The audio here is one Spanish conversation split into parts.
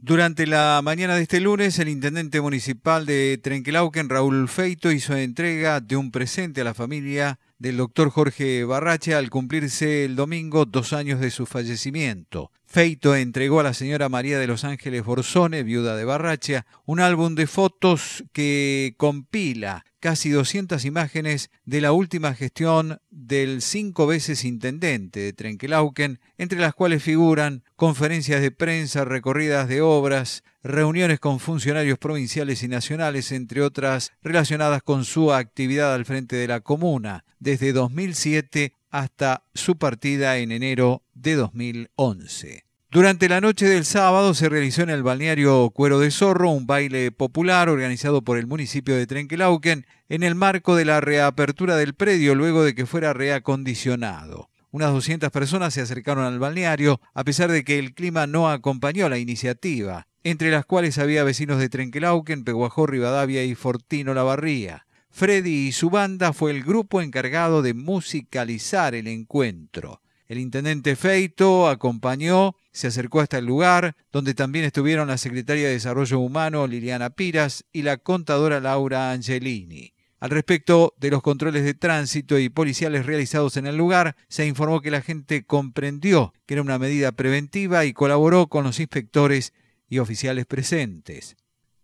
Durante la mañana de este lunes, el intendente municipal de Trenquelauquen, Raúl Feito, hizo entrega de un presente a la familia del doctor Jorge Barrache al cumplirse el domingo dos años de su fallecimiento. Feito entregó a la señora María de los Ángeles Borzone, viuda de Barracha, un álbum de fotos que compila casi 200 imágenes de la última gestión del cinco veces intendente de Trenkelauken, entre las cuales figuran conferencias de prensa, recorridas de obras, reuniones con funcionarios provinciales y nacionales, entre otras relacionadas con su actividad al frente de la comuna, desde 2007 hasta su partida en enero de 2011. Durante la noche del sábado se realizó en el balneario Cuero de Zorro un baile popular organizado por el municipio de Trenquelauquen en el marco de la reapertura del predio luego de que fuera reacondicionado. Unas 200 personas se acercaron al balneario a pesar de que el clima no acompañó la iniciativa, entre las cuales había vecinos de Trenquelauquen, Peguajó, Rivadavia y Fortino Lavarría. Freddy y su banda fue el grupo encargado de musicalizar el encuentro. El intendente Feito acompañó, se acercó hasta el lugar, donde también estuvieron la secretaria de Desarrollo Humano Liliana Piras y la contadora Laura Angelini. Al respecto de los controles de tránsito y policiales realizados en el lugar, se informó que la gente comprendió que era una medida preventiva y colaboró con los inspectores y oficiales presentes.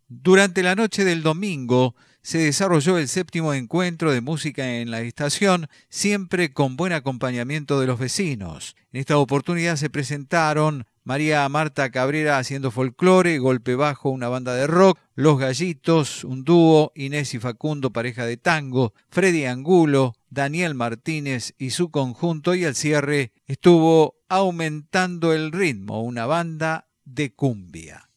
Durante la noche del domingo se desarrolló el séptimo encuentro de música en la estación, siempre con buen acompañamiento de los vecinos. En esta oportunidad se presentaron María Marta Cabrera haciendo folclore, Golpe Bajo, una banda de rock, Los Gallitos, un dúo, Inés y Facundo, pareja de tango, Freddy Angulo, Daniel Martínez y su conjunto, y al cierre estuvo aumentando el ritmo, una banda de cumbia.